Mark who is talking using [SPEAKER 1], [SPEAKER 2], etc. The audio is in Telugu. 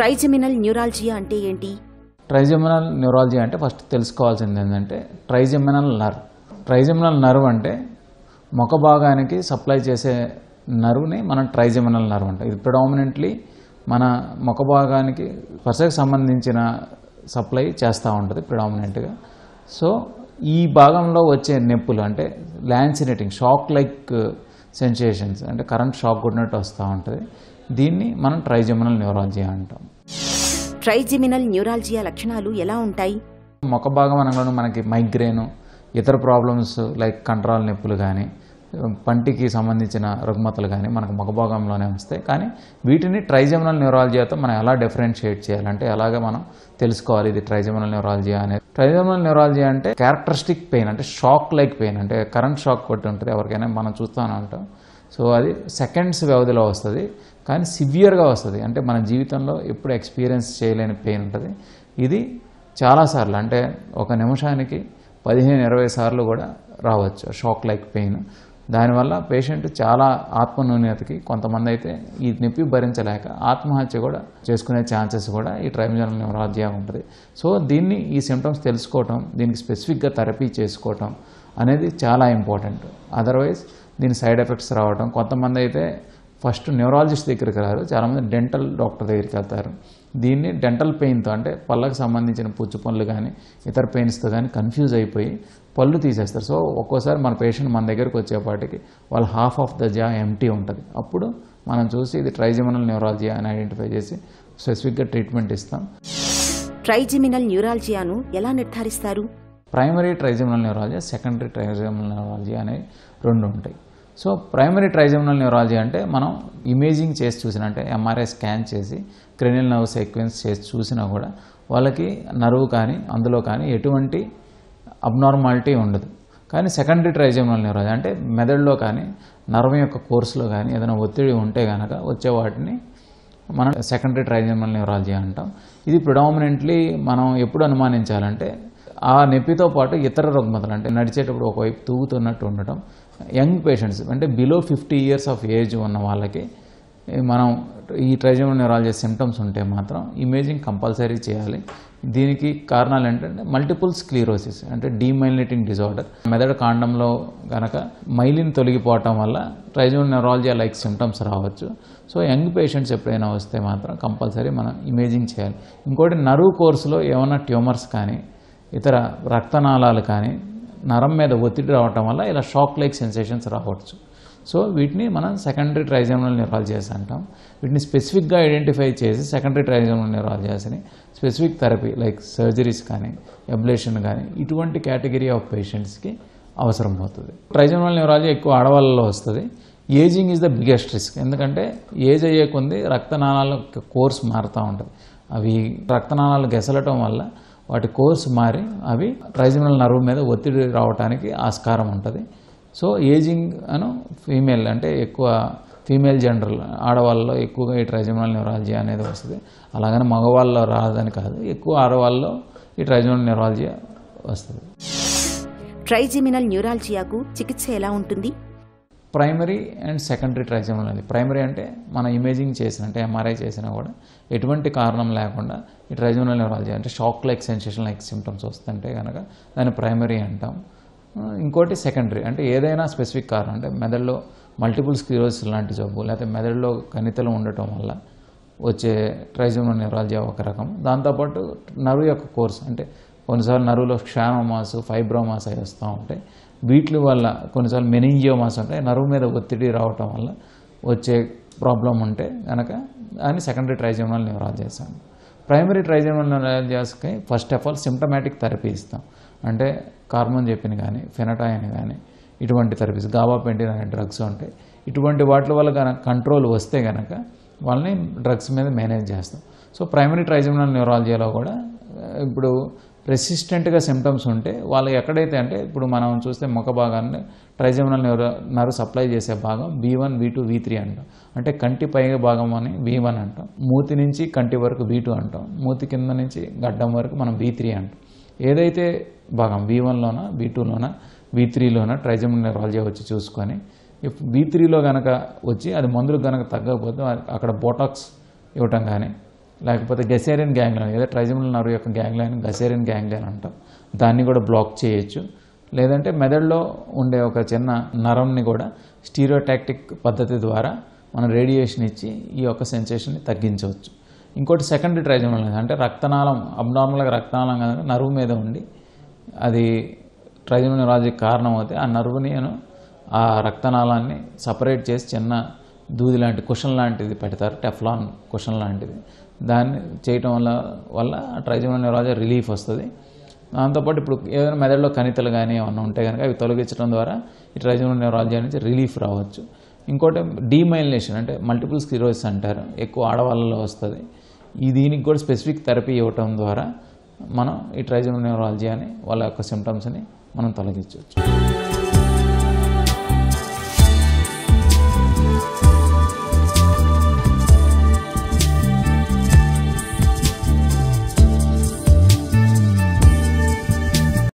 [SPEAKER 1] ట్రైజమినల్ న్యూరాలజీ అంటే ఏంటి ట్రైజమినల్ న్యూరాలజీ అంటే ఫస్ట్ తెలుసుకోవాల్సింది ఏంటంటే ట్రైజమినల్ నర్వ్ ట్రైజమినల్ నర్వ్ అంటే ముఖ భాగానికి సప్లై చేసే నర్వ్ని మనం ట్రైజమినల్ నర్వ్ అంటాం ఇది ప్రిడామినెంట్లీ మన ముఖ భాగానికి పర్సకు సంబంధించిన సప్లై చేస్తూ ఉంటుంది ప్రిడామినెంట్గా సో ఈ భాగంలో వచ్చే నొప్పులు అంటే ల్యాన్సినేటింగ్ షాక్ లైక్ సెన్సేషన్స్ అంటే కరెంట్ షాక్ కొట్టినట్టు వస్తూ ఉంటుంది దీన్ని మనం ట్రైజెమినల్ న్యూరాలజియా అంటాం ట్రైజిమినల్ న్యూరాలజియా లక్షణాలు ఎలా ఉంటాయి ముఖ భాగం అనగానే మనకి మైగ్రేన్ ఇతర ప్రాబ్లమ్స్ లైక్ కంట్రాల్ నొప్పులు కానీ పంటికి సంబంధించిన రుగ్మతలు కానీ మనకు మగభాగంలోనే వస్తాయి కానీ వీటిని ట్రైజమినల్ న్యూరాలజియాతో మనం ఎలా డిఫరెన్షియేట్ చేయాలంటే ఎలాగ మనం తెలుసుకోవాలి ఇది ట్రైజమినల్ న్యూరాలజియా అనేది ట్రైజమినల్ న్యూరాలజియా అంటే క్యారెక్టరిస్టిక్ పెయిన్ అంటే షాక్ లైక్ పెయిన్ అంటే కరెంట్ షాక్ కొట్టి ఉంటుంది ఎవరికైనా మనం చూస్తానంటాం సో అది సెకండ్స్ వ్యవధిలో వస్తుంది కానీ సివియర్గా వస్తుంది అంటే మన జీవితంలో ఎప్పుడు ఎక్స్పీరియన్స్ చేయలేని పెయిన్ ఉంటుంది ఇది చాలాసార్లు అంటే ఒక నిమిషానికి పదిహేను ఇరవై సార్లు కూడా రావచ్చు షాక్ లైక్ పెయిన్ దానివల్ల పేషెంట్ చాలా ఆత్మనూన్యతకి కొంతమంది అయితే ఈ నొప్పి భరించలేక ఆత్మహత్య కూడా చేసుకునే ఛాన్సెస్ కూడా ఈ ట్రైబ్యునల్ న్యూరాలజీ ఉంటుంది సో దీన్ని ఈ సిమ్టమ్స్ తెలుసుకోవటం దీనికి స్పెసిఫిక్గా థెరపీ చేసుకోవటం అనేది చాలా ఇంపార్టెంట్ అదర్వైజ్ దీని సైడ్ ఎఫెక్ట్స్ రావడం కొంతమంది అయితే ఫస్ట్ న్యూరాలజిస్ట్ దగ్గరికి రారు చాలామంది డెంటల్ డాక్టర్ దగ్గరికి వెళ్తారు దీన్ని డెంటల్ పెయిన్తో అంటే పళ్ళకు సంబంధించిన పుచ్చు పనులు కానీ ఇతర పెయిన్స్తో కానీ కన్ఫ్యూజ్ అయిపోయి పళ్ళు తీసేస్తారు సో ఒక్కోసారి మన పేషెంట్ మన దగ్గరికి వచ్చేపాటికి వాళ్ళు half of the jaw empty ఉంటుంది అప్పుడు మనం చూసి ఇది ట్రైజిమినల్ న్యూరాలజీ అని ఐడెంటిఫై చేసి స్పెసిఫిక్గా ట్రీట్మెంట్ ఇస్తాం ట్రైజిమినల్ న్యూరాలజియాను ఎలా నిర్ధారిస్తారు primary trigeminal neurology secondary trigeminal neurology అనేవి రెండు ఉంటాయి సో ప్రైమరీ ట్రైజమినల్ న్యూరాలజీ అంటే మనం ఇమేజింగ్ చేసి చూసిన అంటే ఎంఆర్ఐ స్కాన్ చేసి క్రెనిల్ నర్వ్ సీక్వెన్స్ చేసి చూసినా కూడా వాళ్ళకి నరువు కానీ అందులో కానీ ఎటువంటి అబ్నార్మాలిటీ ఉండదు కానీ సెకండరీ ట్రైజమినల్ న్యూరాలజీ అంటే మెదడులో కానీ నర్వం యొక్క కోర్సులో కానీ ఏదైనా ఒత్తిడి ఉంటే కనుక వచ్చే వాటిని మనం సెకండరీ ట్రైజమినల్ న్యూరాలజీ అంటాం ఇది ప్రిడామినెంట్లీ మనం ఎప్పుడు అనుమానించాలంటే ఆ నొప్పితో పాటు ఇతర రుగ్మతలు అంటే నడిచేటప్పుడు ఒకవైపు తూగుతున్నట్టు ఉండటం యంగ్ పేషెంట్స్ అంటే below fifty years of age ఉన్న వాళ్ళకి మనం ఈ ట్రైజమల్ న్యూరాలజీ సిమ్టమ్స్ ఉంటే మాత్రం ఇమేజింగ్ కంపల్సరీ చేయాలి దీనికి కారణాలు ఏంటంటే మల్టిపుల్ స్క్లీరోసిస్ అంటే డీమైలినేటింగ్ డిజార్డర్ మెదడు కాండంలో గనక మైలిన్ తొలగిపోవటం వల్ల ట్రైజమల్ న్యూరాలజీ లైక్ సిమ్టమ్స్ రావచ్చు సో యంగ్ పేషెంట్స్ ఎప్పుడైనా వస్తే మాత్రం కంపల్సరీ మనం ఇమేజింగ్ చేయాలి ఇంకోటి నరువు కోర్సులో ఏమైనా ట్యూమర్స్ కానీ ఇతర రక్తనాళాలు కానీ నరం మీద ఒత్తిడి రావటం వల్ల ఇలా షాక్ లైక్ సెన్సేషన్స్ రావచ్చు సో వీటిని మనం సెకండరీ ట్రైజామినల్ న్యూరాలజీస్ అంటాం వీటిని స్పెసిఫిక్గా ఐడెంటిఫై చేసి సెకండరీ ట్రైజామినల్ న్యూరాలజీస్ని స్పెసిఫిక్ థెరపీ లైక్ సర్జరీస్ కానీ ఎబ్లేషన్ కానీ ఇటువంటి కేటగిరీ ఆఫ్ పేషెంట్స్కి అవసరం అవుతుంది ట్రైజామినల్ న్యూరాలజీ ఎక్కువ ఆడవాళ్ళలో వస్తుంది ageing is the biggest risk ఎందుకంటే ఏజ్ అయ్యే కొంది రక్తనాళాల కోర్స్ మారుతూ ఉంటుంది అవి రక్తనాళాలు గెసలటం వల్ల వాటి కోర్సు మారి అవి ట్రైజమినల్ నర్వ్ మీద ఒత్తిడి రావడానికి ఆస్కారం ఉంటుంది సో ఏజింగ్ అను ఫీమేల్ అంటే ఎక్కువ ఫీమేల్ జనరల్ ఆడవాళ్ళలో ఎక్కువగా ఈ ట్రైజమినల్ న్యూరాలజీ అనేది వస్తుంది అలాగని మగవాళ్ళలో రాదని కాదు ఎక్కువ ఆడవాళ్ళలో ఈ ట్రైజమినల్ న్యూరాలజీ వస్తుంది ట్రైజమినల్ న్యూరాలజియాకు చికిత్స ఎలా ఉంటుంది ప్రైమరీ అండ్ సెకండరీ ట్రైజమల్ అనేది ప్రైమరీ అంటే మన ఇమేజింగ్ చేసిన అంటే ఎంఆర్ఐ చేసినా కూడా ఎటువంటి కారణం లేకుండా ఈ ట్రైజమల్ న్యూరాలజీ అంటే shock like sensation like symptoms వస్తుంటే కనుక దాన్ని ప్రైమరీ అంటాం ఇంకోటి సెకండరీ అంటే ఏదైనా స్పెసిఫిక్ కారణం అంటే మెదడులో మల్టిపుల్ స్క్రీరోస్ లాంటి జబ్బు లేకపోతే మెదడులో కనితలు ఉండటం వల్ల వచ్చే ట్రైజమల్ నెవరాలజీ ఒక రకం దాంతోపాటు నర్వ్ యొక్క కోర్స్ అంటే కొన్నిసార్లు నరువులో క్షామమాసు ఫైబ్రోమాస్ అవి వస్తూ ఉంటాయి వీటి వల్ల కొన్నిసార్లు మెనింజియోమాస్ ఉంటాయి నరువు మీద ఒత్తిడి రావటం వల్ల వచ్చే ప్రాబ్లం ఉంటే కనుక దాన్ని సెకండరీ నేను న్యూరాలజీస్ చేశాను ప్రైమరీ ట్రైజమల్ చేసుకుని first of all symptomatic therapy ఇస్తాం అంటే కార్మోన్ చెప్పిన కానీ ఫెనటాయిన్ కానీ ఇటువంటి థెరపీస్ పెంటిన్ అనే డ్రగ్స్ ఉంటాయి ఇటువంటి వాటి వల్ల కనుక కంట్రోల్ వస్తే కనుక వాళ్ళని డ్రగ్స్ మీద మేనేజ్ చేస్తాం సో ప్రైమరీ ట్రైజమినల్ న్యూరాలజీలో కూడా ఇప్పుడు రెసిస్టెంట్గా సిమ్టమ్స్ ఉంటే వాళ్ళు ఎక్కడైతే అంటే ఇప్పుడు మనం చూస్తే ముఖ భాగాన్ని ట్రైజమినల్ నర్వ్ సప్లై చేసే భాగం B one B two B three అంటాం అంటే కంటి పై భాగం అని బీ వన్ అంటాం మూతి నుంచి కంటి వరకు బీ టూ అంటాం మూతి కింద నుంచి గడ్డం వరకు మనం బీ త్రీ అంటాం ఏదైతే భాగం బీ వన్లోనా బీ టూలోనా బీ త్రీలోనా ట్రైజమినల్ నెరాలజీ వచ్చి చూసుకొని బీ త్రీలో కనుక వచ్చి అది మందులకు కనుక తగ్గకపోతే అక్కడ బోటాక్స్ ఇవ్వటం కానీ లేకపోతే గ్యాంగ్ లైన్ ఏదో ట్రైజమినల్ నర్వ్ యొక్క గ్యాంగ్ లైన్ గసేరియన్ లైన్ అంటాం దాన్ని కూడా బ్లాక్ చేయొచ్చు లేదంటే మెదడులో ఉండే ఒక చిన్న నరంని కూడా స్టీరియోటాక్టిక్ పద్ధతి ద్వారా మనం రేడియేషన్ ఇచ్చి ఈ యొక్క సెన్సేషన్ని తగ్గించవచ్చు ఇంకోటి సెకండరీ ట్రైజమినల్ అంటే రక్తనాళం అబ్నార్మల్గా రక్తనాళం కనుక నరువు మీద ఉండి అది ట్రైజమినరాజిక్ కారణం అయితే ఆ నరువుని ఆ రక్తనాళాన్ని సపరేట్ చేసి చిన్న దూది లాంటి కుషన్ లాంటిది పెడతారు టెఫ్లాన్ కుషన్ లాంటిది దాన్ని చేయటం వల్ల వల్ల ట్రైజమోనియా రాజా రిలీఫ్ వస్తుంది దాంతోపాటు ఇప్పుడు ఏదైనా మెదడులో కణితలు కానీ ఏమన్నా ఉంటే కనుక అవి తొలగించడం ద్వారా ఈ ట్రైజమోనియా రాజా నుంచి రిలీఫ్ రావచ్చు ఇంకోటి డీమైలినేషన్ అంటే మల్టిపుల్ స్క్లీరోసిస్ అంటారు ఎక్కువ ఆడవాళ్ళలో వస్తుంది ఈ దీనికి కూడా స్పెసిఫిక్ థెరపీ ఇవ్వటం ద్వారా మనం ఈ ట్రైజమోనియా న్యూరాలజీ అని వాళ్ళ యొక్క సిమ్టమ్స్ని మనం తొలగించవచ్చు